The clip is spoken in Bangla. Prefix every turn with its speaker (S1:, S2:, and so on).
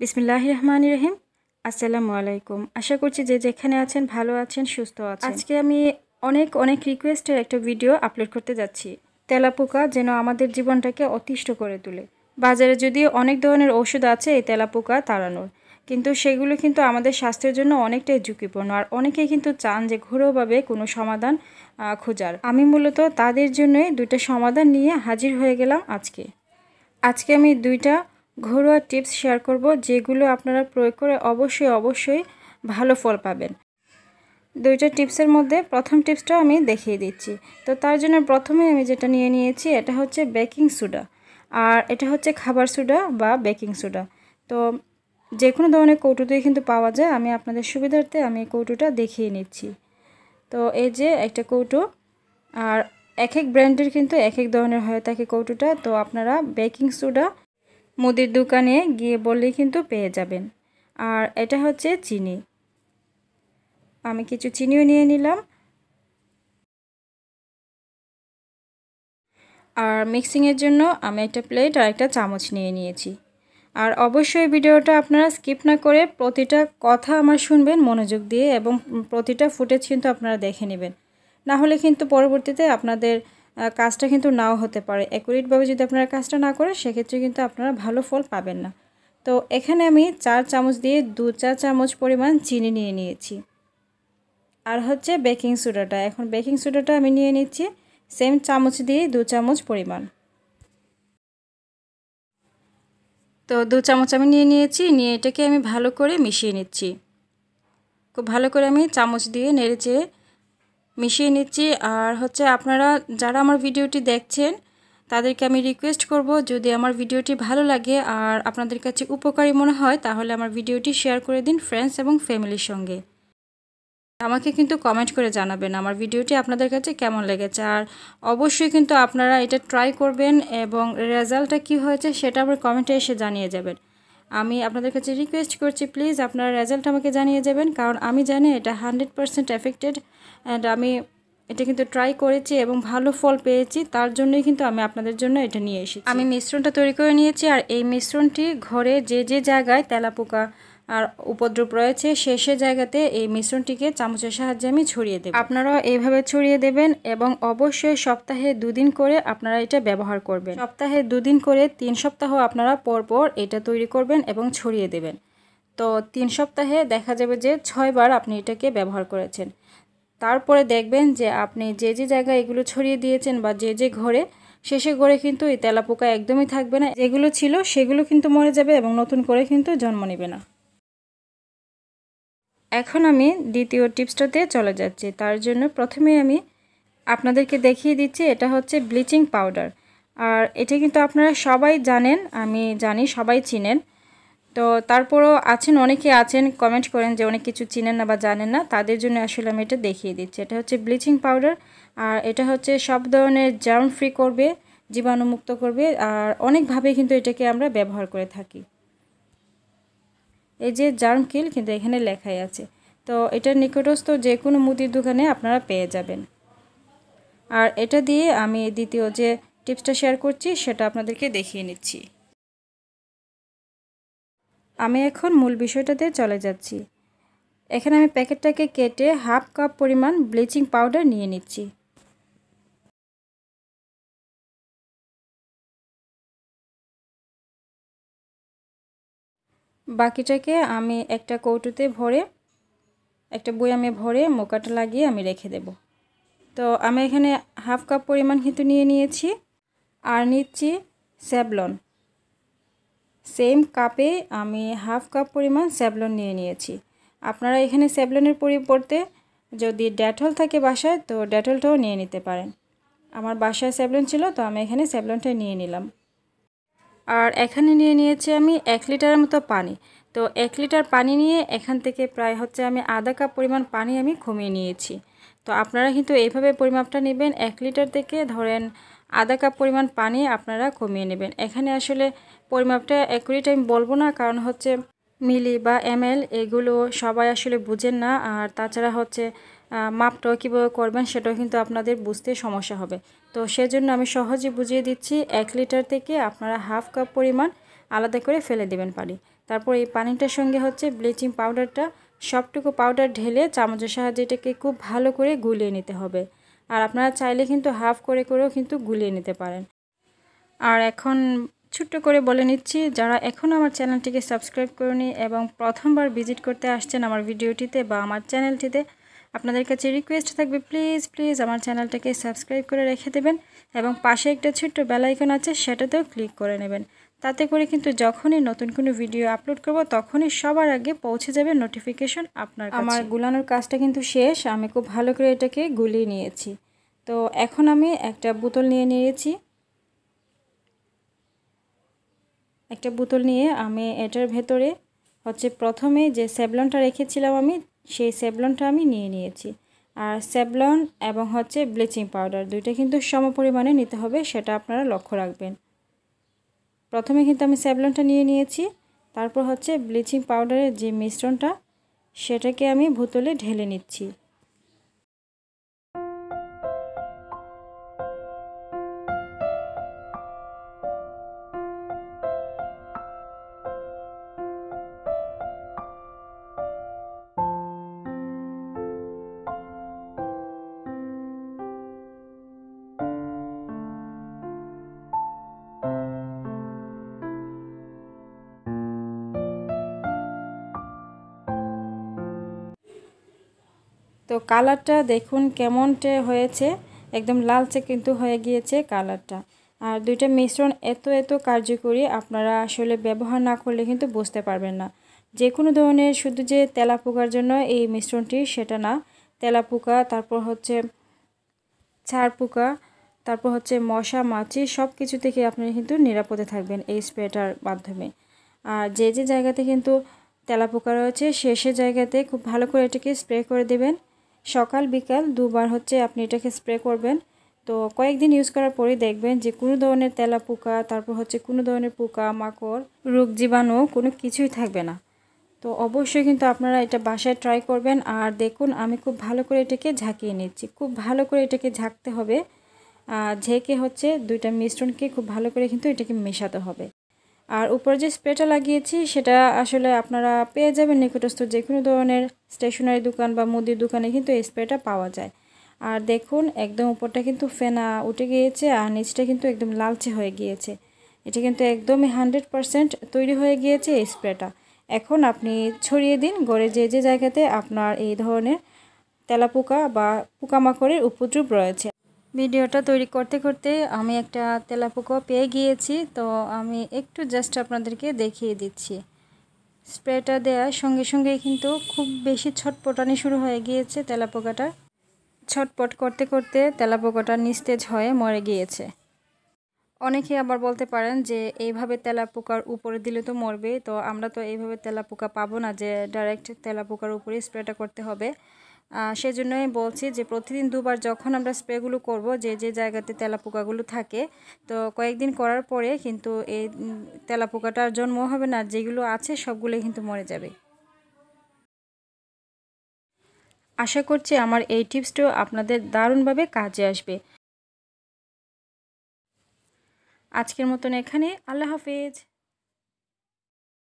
S1: বিসমিল্লাহ রহমান রহিম আসসালামু আলাইকুম আশা করছি যে যেখানে আছেন ভালো আছেন সুস্থ আছেন আজকে আমি অনেক অনেক রিকোয়েস্টের একটা ভিডিও আপলোড করতে যাচ্ছি তেলাপোকা যেন আমাদের জীবনটাকে অতিষ্ঠ করে তোলে বাজারে যদিও অনেক ধরনের ওষুধ আছে এই তেলাপোকা তাড়ানোর কিন্তু সেগুলো কিন্তু আমাদের স্বাস্থ্যের জন্য অনেকটাই ঝুঁকিপূর্ণ আর অনেকেই কিন্তু চান যে ঘোরোভাবে কোনো সমাধান খোঁজার আমি মূলত তাদের জন্যই দুইটা সমাধান নিয়ে হাজির হয়ে গেলাম আজকে আজকে আমি দুইটা ঘরোয়া টিপস শেয়ার করব যেগুলো আপনারা প্রয়োগ করে অবশ্যই অবশ্যই ভালো ফল পাবেন দুইটা টিপসের মধ্যে প্রথম টিপসটা আমি দেখিয়ে দিচ্ছি তো তার জন্য প্রথমে আমি যেটা নিয়ে নিয়েছি এটা হচ্ছে বেকিং সোডা আর এটা হচ্ছে খাবার সোডা বা বেকিং সোডা তো যে কোনো ধরনের কৌটোতেই কিন্তু পাওয়া যায় আমি আপনাদের সুবিধার্থে আমি কৌটোটা দেখিয়ে নিচ্ছি তো এই যে একটা কৌটো আর এক এক ব্র্যান্ডের কিন্তু এক এক ধরনের হয়ে থাকে কৌটোটা তো আপনারা বেকিং সোডা মুদির দোকানে গিয়ে বললেই কিন্তু পেয়ে যাবেন আর এটা হচ্ছে চিনি আমি কিছু চিনিও নিয়ে নিলাম আর মিক্সিংয়ের জন্য আমি একটা প্লেট আর একটা চামচ নিয়ে নিয়েছি আর অবশ্যই ভিডিওটা আপনারা স্কিপ না করে প্রতিটা কথা আমার শুনবেন মনোযোগ দিয়ে এবং প্রতিটা ফুটেজ কিন্তু আপনারা দেখে নেবেন না হলে কিন্তু পরবর্তীতে আপনাদের কাজটা কিন্তু নাও হতে পারে অ্যাকুরেটভাবে যদি আপনারা কাজটা না করেন সেক্ষেত্রে কিন্তু আপনারা ভালো ফল পাবেন না তো এখানে আমি চার চামচ দিয়ে দু চা চামচ পরিমাণ চিনি নিয়ে নিয়েছি আর হচ্ছে বেকিং সোডাটা এখন বেকিং সোডাটা আমি নিয়ে নিচ্ছি সেম চামচ দিয়ে দু চামচ পরিমাণ তো দু চামচ আমি নিয়ে নিয়েছি নিয়ে এটাকে আমি ভালো করে মিশিয়ে নিচ্ছি খুব ভালো করে আমি চামচ দিয়ে নেড়ে চেড়ে মিশিয়ে নিচ্ছি আর হচ্ছে আপনারা যারা আমার ভিডিওটি দেখছেন তাদেরকে আমি রিকোয়েস্ট করব যদি আমার ভিডিওটি ভালো লাগে আর আপনাদের কাছে উপকারী মনে হয় তাহলে আমার ভিডিওটি শেয়ার করে দিন ফ্রেন্ডস এবং ফ্যামিলির সঙ্গে আমাকে কিন্তু কমেন্ট করে জানাবেন আমার ভিডিওটি আপনাদের কাছে কেমন লেগেছে আর অবশ্যই কিন্তু আপনারা এটা ট্রাই করবেন এবং রেজাল্টটা কি হয়েছে সেটা আমার কমেন্টে এসে জানিয়ে যাবেন আমি আপনাদের কাছে রিকোয়েস্ট করছি প্লিজ আপনারা রেজাল্ট আমাকে জানিয়ে যাবেন কারণ আমি জানি এটা হান্ড্রেড পারসেন্ট এফেক্টেড অ্যান্ড আমি এটা কিন্তু ট্রাই করেছি এবং ভালো ফল পেয়েছি তার জন্যই কিন্তু আমি আপনাদের জন্য এটা নিয়ে এসেছি আমি মিশ্রণটা তৈরি করে নিয়েছি আর এই মিশ্রণটি ঘরে যে যে জায়গায় তেলাপোকা আর উপদ্রব রয়েছে শেষে জায়গাতে এই মিশ্রণটিকে চামচের সাহায্যে আমি ছড়িয়ে দেব আপনারাও এইভাবে ছড়িয়ে দেবেন এবং অবশ্যই সপ্তাহে দুদিন করে আপনারা এটা ব্যবহার করবেন সপ্তাহে দুদিন করে তিন সপ্তাহ আপনারা পরপর এটা তৈরি করবেন এবং ছড়িয়ে দেবেন তো তিন সপ্তাহে দেখা যাবে যে ছয়বার আপনি এটাকে ব্যবহার করেছেন তারপরে দেখবেন যে আপনি যে যে জায়গায় এগুলো ছড়িয়ে দিয়েছেন বা যে যে ঘরে শেষে ঘরে কিন্তু এই তেলাপোকা একদমই থাকবে না যেগুলো ছিল সেগুলো কিন্তু মরে যাবে এবং নতুন করে কিন্তু জন্ম নেবে না এখন আমি দ্বিতীয় টিপসটাতে চলে যাচ্ছি তার জন্য প্রথমে আমি আপনাদেরকে দেখিয়ে দিচ্ছি এটা হচ্ছে ব্লিচিং পাউডার আর এটা কিন্তু আপনারা সবাই জানেন আমি জানি সবাই চিনেন তো তারপরও আছেন অনেকে আছেন কমেন্ট করেন যে অনেক কিছু চিনেন না বা জানেন না তাদের জন্য আসলে আমি এটা দেখিয়ে দিচ্ছি এটা হচ্ছে ব্লিচিং পাউডার আর এটা হচ্ছে সব ধরনের জার্ম ফ্রি করবে জীবাণুমুক্ত করবে আর অনেকভাবে কিন্তু এটাকে আমরা ব্যবহার করে থাকি এই যে জার্ম কিল কিন্তু এখানে লেখাই আছে তো এটা নিকটস্থ যে কোনো মুদির দোকানে আপনারা পেয়ে যাবেন আর এটা দিয়ে আমি দ্বিতীয় যে টিপসটা শেয়ার করছি সেটা আপনাদেরকে দেখিয়ে নিচ্ছি আমি এখন মূল বিষয়টাতে চলে যাচ্ছি এখানে আমি প্যাকেটটাকে কেটে হাফ কাপ পরিমাণ ব্লিচিং পাউডার নিয়ে নিচ্ছি বাকিটাকে আমি একটা কৌটুতে ভরে একটা বই আমি ভরে মোকাটা লাগিয়ে আমি রেখে দেব তো আমি এখানে হাফ কাপ পরিমাণ কিন্তু নিয়ে নিয়েছি আর নিচ্ছি স্যাবলন সেম কাপে আমি হাফ কাপ পরিমাণ স্যাবলন নিয়ে নিয়েছি আপনারা এখানে স্যাবলনের পরিবর্তে যদি ড্যাটল থাকে বাসায় তো ড্যাটলটাও নিয়ে নিতে পারেন আমার বাসায় স্যাবলন ছিল তো আমি এখানে স্যাবলনটা নিয়ে নিলাম আর এখানে নিয়ে নিয়েছি আমি এক লিটারের মতো পানি তো এক লিটার পানি নিয়ে এখান থেকে প্রায় হচ্ছে আমি আধা কাপ পরিমাণ পানি আমি ঘুমিয়ে নিয়েছি তো আপনারা কিন্তু এইভাবে পরিমাপটা নেবেন এক লিটার থেকে ধরেন আধা কাপ পরিমাণ পানি আপনারা কমিয়ে নেবেন এখানে আসলে পরিমাপটা অ্যাকুরেট আমি বলবো না কারণ হচ্ছে মিলি বা এমএল এগুলো সবাই আসলে বুঝেন না আর তাছাড়া হচ্ছে মাপটাও কীভাবে করবেন সেটাও কিন্তু আপনাদের বুঝতে সমস্যা হবে তো সেজন্য আমি সহজে বুঝিয়ে দিচ্ছি এক লিটার থেকে আপনারা হাফ কাপ পরিমাণ আলাদা করে ফেলে দেবেন পানি তারপর এই পানিটার সঙ্গে হচ্ছে ব্লিচিং পাউডারটা সবটুকু পাউডার ঢেলে চামচের সাহায্যে এটাকে খুব ভালো করে গুলিয়ে নিতে হবে আর আপনারা চাইলে কিন্তু হাফ করে করেও কিন্তু গুলিয়ে নিতে পারেন আর এখন ছোট্ট করে বলে নিচ্ছি যারা এখন আমার চ্যানেলটিকে সাবস্ক্রাইব করুনি এবং প্রথমবার ভিজিট করতে আসছেন আমার ভিডিওটিতে বা আমার চ্যানেলটিতে আপনাদের কাছে রিকোয়েস্ট থাকবে প্লিজ প্লিজ আমার চ্যানেলটাকে সাবস্ক্রাইব করে রেখে দেবেন এবং পাশে একটা ছোট্ট বেলাইকন আছে সেটাতেও ক্লিক করে নেবেন তাতে করে কিন্তু যখনই নতুন কোনো ভিডিও আপলোড করব তখনই সবার আগে পৌঁছে যাবে নোটিফিকেশন আপনার আমার গুলানোর কাজটা কিন্তু শেষ আমি খুব ভালো করে এটাকে গুলিয়ে নিয়েছি তো এখন আমি একটা বোতল নিয়ে নিয়েছি একটা বোতল নিয়ে আমি এটার ভেতরে হচ্ছে প্রথমে যে স্যাবলনটা রেখেছিলাম আমি সেই স্যাবলনটা আমি নিয়ে নিয়েছি আর স্যাবলন এবং হচ্ছে ব্লিচিং পাউডার দুইটা কিন্তু সম পরিমাণে নিতে হবে সেটা আপনারা লক্ষ্য রাখবেন প্রথমে কিন্তু আমি স্যাবলনটা নিয়ে নিয়েছি তারপর হচ্ছে ব্লিচিং পাউডারের যে মিশ্রণটা সেটাকে আমি ভুতলে ঢেলে নিচ্ছি তো কালারটা দেখুন কেমনটে হয়েছে একদম লালচে কিন্তু হয়ে গিয়েছে কালারটা আর দুইটা মিশ্রণ এত এত কার্যকরী আপনারা আসলে ব্যবহার না করলে কিন্তু বুঝতে পারবেন না যে কোনো ধরনের শুধু যে তেলাপোকার জন্য এই মিশ্রণটি সেটা না তেলাপোকা তারপর হচ্ছে ছাড় পোকা তারপর হচ্ছে মশা মাছি সব কিছু থেকে আপনি কিন্তু নিরাপদে থাকবেন এই স্প্রেটার মাধ্যমে আর যে যে জায়গাতে কিন্তু তেলাপোকা রয়েছে সে সে জায়গাতে খুব ভালো করে এটাকে স্প্রে করে দেবেন সকাল বিকাল দুবার হচ্ছে আপনি এটাকে স্প্রে করবেন তো কয়েকদিন ইউজ করার পরেই দেখবেন যে কোনো ধরনের তেলা পোকা তারপর হচ্ছে কোনো ধরনের পোকা মাকড় রোগ জীবাণু কোনো কিছুই থাকবে না তো অবশ্যই কিন্তু আপনারা এটা বাসায় ট্রাই করবেন আর দেখুন আমি খুব ভালো করে এটাকে ঝাঁকিয়ে নিচ্ছি খুব ভালো করে এটাকে ঝাঁকতে হবে ঝেঁকে হচ্ছে দুইটা মিশ্রণকে খুব ভালো করে কিন্তু এটাকে মেশাতে হবে আর উপরে যে স্প্রেটা লাগিয়েছি সেটা আসলে আপনারা পেয়ে যাবেন নিকটস্থ যে কোনো ধরনের স্টেশনারি দোকান বা মুদির দোকানে কিন্তু এই স্প্রেটা পাওয়া যায় আর দেখুন একদম উপরটা কিন্তু ফেনা উঠে গিয়েছে আর নিচটা কিন্তু একদম লালচে হয়ে গিয়েছে এটা কিন্তু একদমই হান্ড্রেড পারসেন্ট তৈরি হয়ে গিয়েছে এই স্প্রেটা এখন আপনি ছড়িয়ে দিন গড়ে যে যে জায়গাতে আপনার এই ধরনের তেলাপোকা বা পোকামাকড়ের উপদ্রব রয়েছে ভিডিওটা তৈরি করতে করতে আমি একটা তেলাপোকা পেয়ে গিয়েছি তো আমি একটু জাস্ট আপনাদেরকে দেখিয়ে দিচ্ছি স্প্রেটা দেওয়ার সঙ্গে সঙ্গে কিন্তু খুব বেশি ছটপটানি শুরু হয়ে গিয়েছে তেলাপোকাটা ছটপট করতে করতে তেলাপোকাটা নিস্তেজ হয়ে মরে গিয়েছে অনেকে আবার বলতে পারেন যে এইভাবে তেলাপোকার উপরে দিলে তো মরবে তো আমরা তো এইভাবে তেলাপোকা পাবো না যে ডাইরেক্ট তেলাপোকার উপরে স্প্রেটা করতে হবে সেজন্যই বলছি যে প্রতিদিন দুবার যখন আমরা স্প্রেগুলো করব যে যে জায়গাতে তেলাপোকাগুলো থাকে তো কয়েকদিন করার পরে কিন্তু এই তেলাপোকাটার জন্ম হবে না যেগুলো আছে সবগুলোই কিন্তু মরে যাবে আশা করছি আমার এই টিপসটিও আপনাদের দারুণভাবে কাজে আসবে আজকের মতন এখানে আল্লাহ হাফিজ